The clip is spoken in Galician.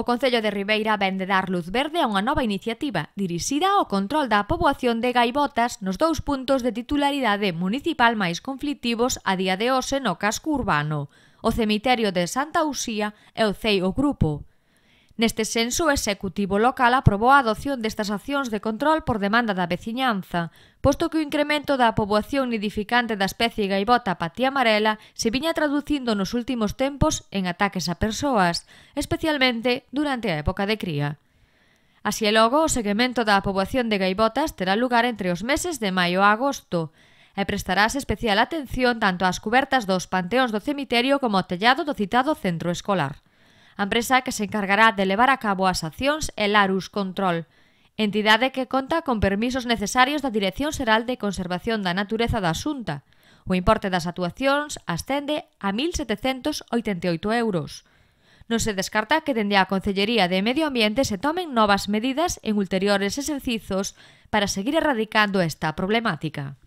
O Concello de Ribeira ven de dar luz verde a unha nova iniciativa dirixida ao control da poboación de gaivotas nos dous puntos de titularidade municipal máis conflictivos a día de hoxe no casco urbano, o cemiterio de Santa Uxía e o Cei o Grupo. Neste senso, o Executivo local aprobou a adopción destas accións de control por demanda da veciñanza, posto que o incremento da poboación nidificante da especie gaivota patía amarela se viña traducindo nos últimos tempos en ataques a persoas, especialmente durante a época de cría. Así e logo, o seguimento da poboación de gaivotas terá lugar entre os meses de maio a agosto, e prestarás especial atención tanto ás cubertas dos panteóns do cemiterio como ao tellado do citado centro escolar a empresa que se encargará de levar a cabo as accións é Larus Control, entidade que conta con permisos necesarios da Dirección Xeral de Conservación da Natureza da Xunta. O importe das actuacións ascende a 1.788 euros. Non se descarta que dende a Concellería de Medio Ambiente se tomen novas medidas en ulteriores exercizos para seguir erradicando esta problemática.